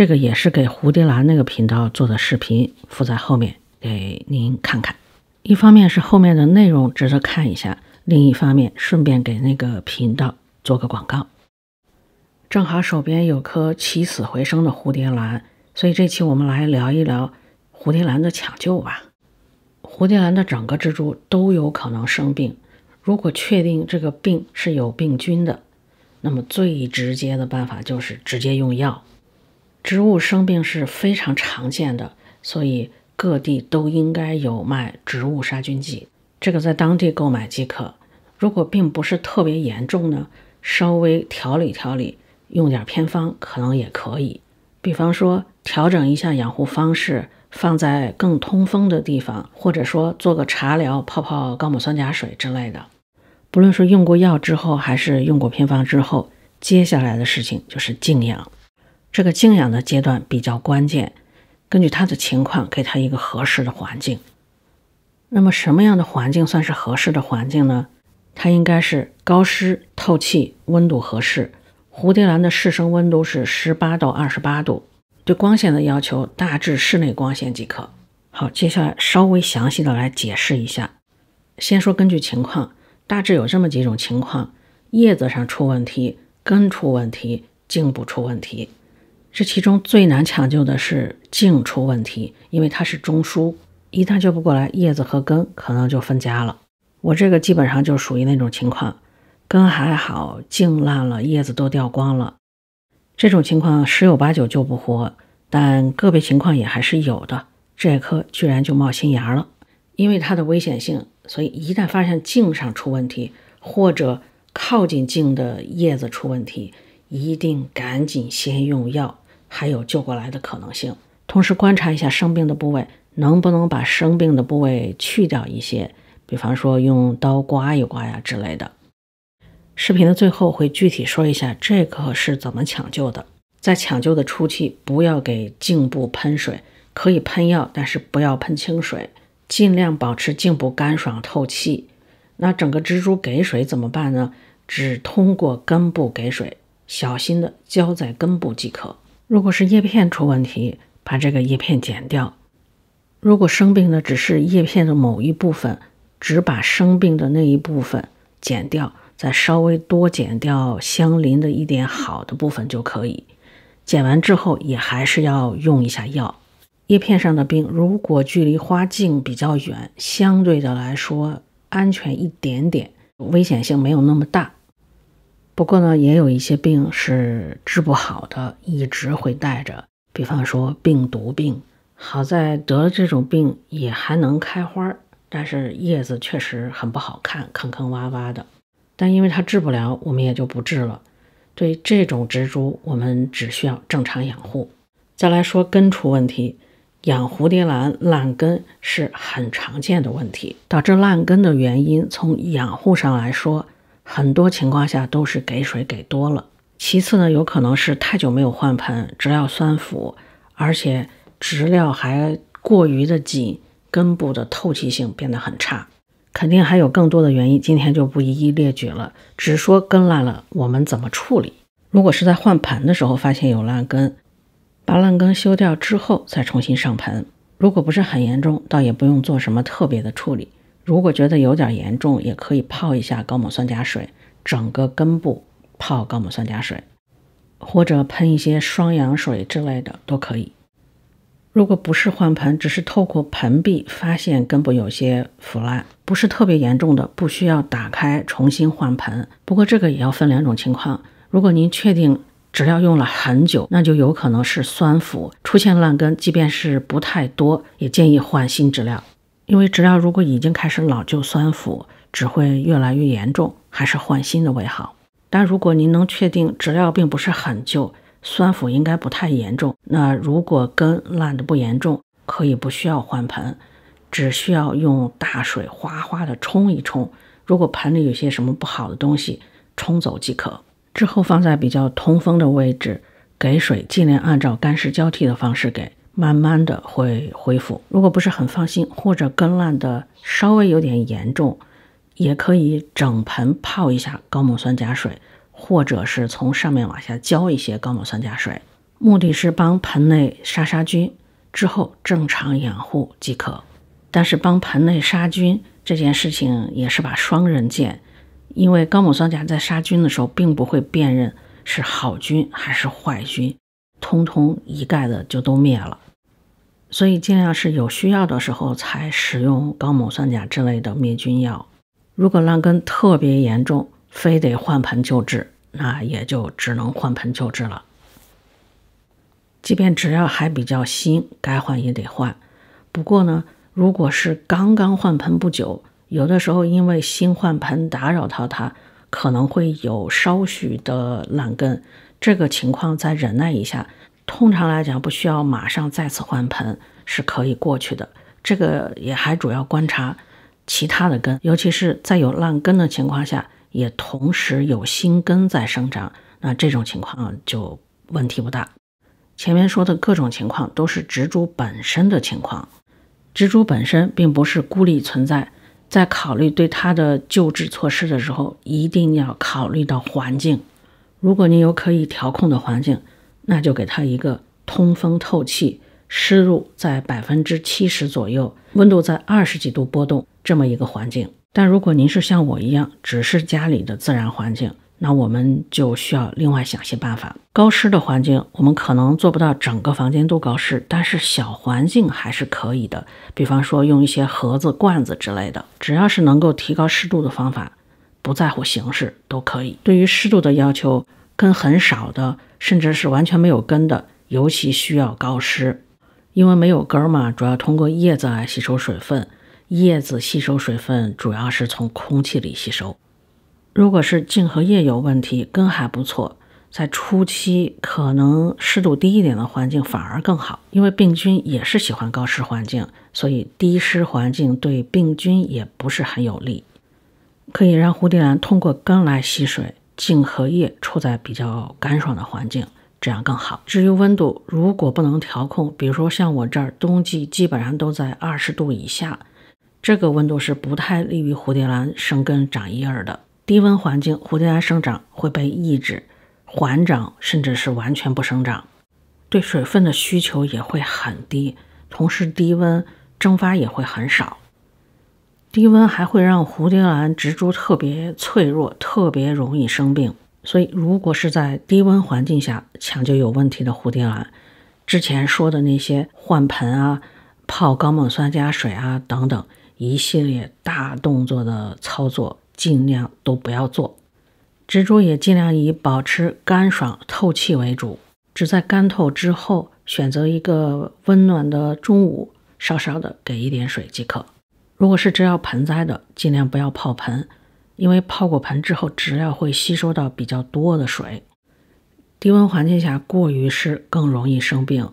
这个也是给蝴蝶兰那个频道做的视频，附在后面给您看看。一方面是后面的内容值得看一下，另一方面顺便给那个频道做个广告。正好手边有颗起死回生的蝴蝶兰，所以这期我们来聊一聊蝴蝶兰的抢救吧。蝴蝶兰的整个植株都有可能生病，如果确定这个病是有病菌的，那么最直接的办法就是直接用药。植物生病是非常常见的，所以各地都应该有卖植物杀菌剂，这个在当地购买即可。如果并不是特别严重呢，稍微调理调理，用点偏方可能也可以。比方说，调整一下养护方式，放在更通风的地方，或者说做个茶疗，泡泡高锰酸钾水之类的。不论是用过药之后，还是用过偏方之后，接下来的事情就是静养。这个静养的阶段比较关键，根据他的情况给他一个合适的环境。那么什么样的环境算是合适的环境呢？它应该是高湿、透气、温度合适。蝴蝶兰的适生温度是十八到二十八度，对光线的要求大致室内光线即可。好，接下来稍微详细的来解释一下。先说根据情况，大致有这么几种情况：叶子上出问题、根出问题、茎部出问题。这其中最难抢救的是茎出问题，因为它是中枢，一旦救不过来，叶子和根可能就分家了。我这个基本上就属于那种情况，根还好，茎烂了，叶子都掉光了。这种情况十有八九救不活，但个别情况也还是有的。这棵居然就冒新芽了，因为它的危险性，所以一旦发现茎上出问题，或者靠近茎的叶子出问题，一定赶紧先用药。还有救过来的可能性。同时观察一下生病的部位，能不能把生病的部位去掉一些？比方说用刀刮一刮呀之类的。视频的最后会具体说一下这个是怎么抢救的。在抢救的初期，不要给颈部喷水，可以喷药，但是不要喷清水，尽量保持颈部干爽透气。那整个蜘蛛给水怎么办呢？只通过根部给水，小心的浇在根部即可。如果是叶片出问题，把这个叶片剪掉；如果生病的只是叶片的某一部分，只把生病的那一部分剪掉，再稍微多剪掉相邻的一点好的部分就可以。剪完之后也还是要用一下药。叶片上的病，如果距离花茎比较远，相对的来说安全一点点，危险性没有那么大。不过呢，也有一些病是治不好的，一直会带着。比方说病毒病，好在得了这种病也还能开花，但是叶子确实很不好看，坑坑洼洼的。但因为它治不了，我们也就不治了。对这种植株，我们只需要正常养护。再来说根出问题，养蝴蝶兰烂根是很常见的问题。导致烂根的原因，从养护上来说。很多情况下都是给水给多了。其次呢，有可能是太久没有换盆，植料酸腐，而且植料还过于的紧，根部的透气性变得很差。肯定还有更多的原因，今天就不一一列举了，只说根烂了我们怎么处理。如果是在换盆的时候发现有烂根，把烂根修掉之后再重新上盆。如果不是很严重，倒也不用做什么特别的处理。如果觉得有点严重，也可以泡一下高锰酸钾水，整个根部泡高锰酸钾水，或者喷一些双氧水之类的都可以。如果不是换盆，只是透过盆壁发现根部有些腐烂，不是特别严重的，不需要打开重新换盆。不过这个也要分两种情况，如果您确定植料用了很久，那就有可能是酸腐出现烂根，即便是不太多，也建议换新植料。因为植料如果已经开始老旧酸腐，只会越来越严重，还是换新的为好。但如果您能确定植料并不是很旧，酸腐应该不太严重，那如果根烂的不严重，可以不需要换盆，只需要用大水哗哗的冲一冲，如果盆里有些什么不好的东西，冲走即可。之后放在比较通风的位置，给水尽量按照干湿交替的方式给。慢慢的会恢复。如果不是很放心，或者根烂的稍微有点严重，也可以整盆泡一下高锰酸钾水，或者是从上面往下浇一些高锰酸钾水，目的是帮盆内杀杀菌，之后正常养护即可。但是帮盆内杀菌这件事情也是把双刃剑，因为高锰酸钾在杀菌的时候并不会辨认是好菌还是坏菌，通通一概的就都灭了。所以，尽量是有需要的时候才使用高锰酸钾之类的灭菌药。如果烂根特别严重，非得换盆救治，那也就只能换盆救治了。即便只要还比较新，该换也得换。不过呢，如果是刚刚换盆不久，有的时候因为新换盆打扰到它，可能会有稍许的烂根，这个情况再忍耐一下。通常来讲，不需要马上再次换盆是可以过去的。这个也还主要观察其他的根，尤其是在有烂根的情况下，也同时有新根在生长，那这种情况就问题不大。前面说的各种情况都是植株本身的情况，植株本身并不是孤立存在，在考虑对它的救治措施的时候，一定要考虑到环境。如果你有可以调控的环境，那就给它一个通风透气、湿度在百分之七十左右、温度在二十几度波动这么一个环境。但如果您是像我一样，只是家里的自然环境，那我们就需要另外想些办法。高湿的环境，我们可能做不到整个房间都高湿，但是小环境还是可以的。比方说用一些盒子、罐子之类的，只要是能够提高湿度的方法，不在乎形式都可以。对于湿度的要求。根很少的，甚至是完全没有根的，尤其需要高湿，因为没有根嘛，主要通过叶子来吸收水分。叶子吸收水分主要是从空气里吸收。如果是茎和叶有问题，根还不错，在初期可能湿度低一点的环境反而更好，因为病菌也是喜欢高湿环境，所以低湿环境对病菌也不是很有利，可以让蝴蝶兰通过根来吸水。茎和叶处在比较干爽的环境，这样更好。至于温度，如果不能调控，比如说像我这儿冬季基本上都在二十度以下，这个温度是不太利于蝴蝶兰生根长叶儿的。低温环境，蝴蝶兰生长会被抑制，缓长甚至是完全不生长，对水分的需求也会很低，同时低温蒸发也会很少。低温还会让蝴蝶兰植株特别脆弱，特别容易生病。所以，如果是在低温环境下抢救有问题的蝴蝶兰，之前说的那些换盆啊、泡高锰酸钾水啊等等一系列大动作的操作，尽量都不要做。植株也尽量以保持干爽透气为主，只在干透之后，选择一个温暖的中午，稍稍的给一点水即可。如果是植料盆栽的，尽量不要泡盆，因为泡过盆之后，植料会吸收到比较多的水。低温环境下过于湿，更容易生病。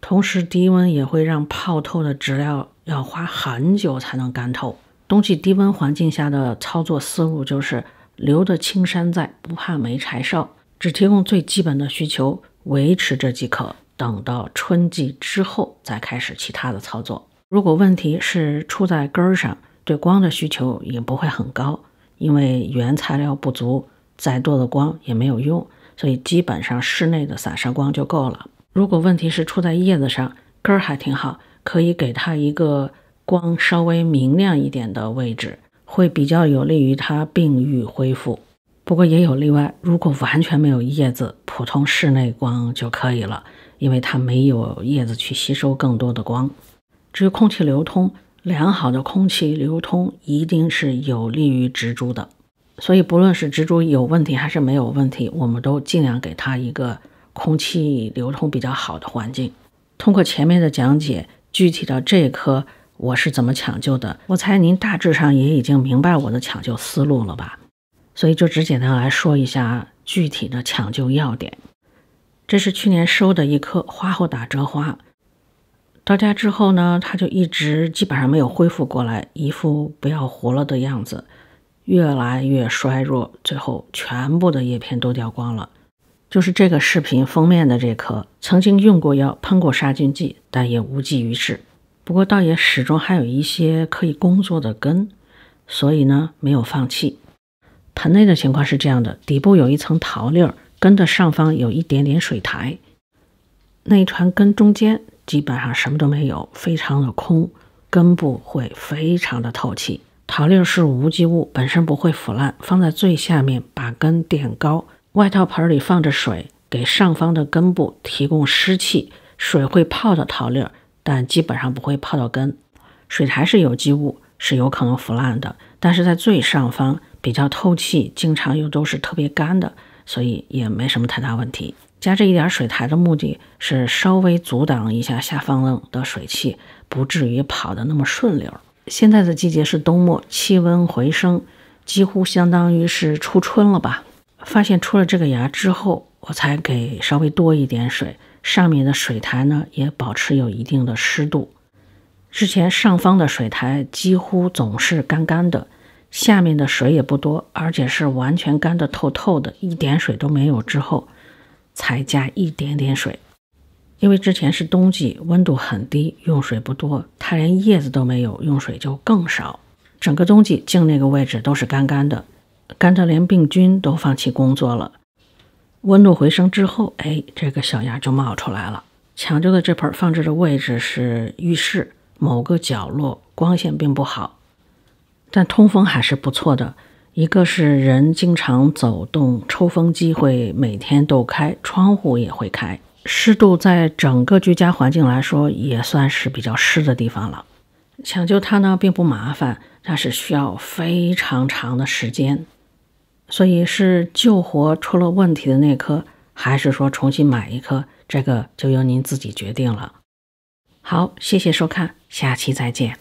同时，低温也会让泡透的植料要花很久才能干透。冬季低温环境下的操作思路就是：留得青山在，不怕没柴烧。只提供最基本的需求，维持着即可。等到春季之后再开始其他的操作。如果问题是出在根儿上，对光的需求也不会很高，因为原材料不足，再多的光也没有用，所以基本上室内的散射光就够了。如果问题是出在叶子上，根儿还挺好，可以给它一个光稍微明亮一点的位置，会比较有利于它病愈恢复。不过也有例外，如果完全没有叶子，普通室内光就可以了，因为它没有叶子去吸收更多的光。至于空气流通，良好的空气流通一定是有利于植株的。所以，不论是植株有问题还是没有问题，我们都尽量给它一个空气流通比较好的环境。通过前面的讲解，具体到这棵我是怎么抢救的，我猜您大致上也已经明白我的抢救思路了吧？所以，就只简单来说一下具体的抢救要点。这是去年收的一颗花后打折花。到家之后呢，他就一直基本上没有恢复过来，一副不要活了的样子，越来越衰弱，最后全部的叶片都掉光了。就是这个视频封面的这棵，曾经用过药、喷过杀菌剂，但也无济于事。不过倒也始终还有一些可以工作的根，所以呢没有放弃。盆内的情况是这样的：底部有一层陶粒，根的上方有一点点水苔，那一团根中间。基本上什么都没有，非常的空，根部会非常的透气。陶粒是无机物，本身不会腐烂，放在最下面把根垫高。外套盆里放着水，给上方的根部提供湿气，水会泡到陶粒，但基本上不会泡到根。水苔是有机物，是有可能腐烂的，但是在最上方比较透气，经常又都是特别干的，所以也没什么太大问题。加这一点水苔的目的是稍微阻挡一下下方的水汽，不至于跑得那么顺溜。现在的季节是冬末，气温回升，几乎相当于是初春了吧？发现出了这个芽之后，我才给稍微多一点水，上面的水苔呢也保持有一定的湿度。之前上方的水苔几乎总是干干的，下面的水也不多，而且是完全干的透透的，一点水都没有。之后。才加一点点水，因为之前是冬季，温度很低，用水不多。它连叶子都没有，用水就更少。整个冬季，茎那个位置都是干干的，干到连病菌都放弃工作了。温度回升之后，哎，这个小芽就冒出来了。抢救的这盆放置的位置是浴室某个角落，光线并不好，但通风还是不错的。一个是人经常走动，抽风机会每天都开，窗户也会开，湿度在整个居家环境来说也算是比较湿的地方了。抢救它呢并不麻烦，但是需要非常长的时间，所以是救活出了问题的那颗，还是说重新买一颗，这个就由您自己决定了。好，谢谢收看，下期再见。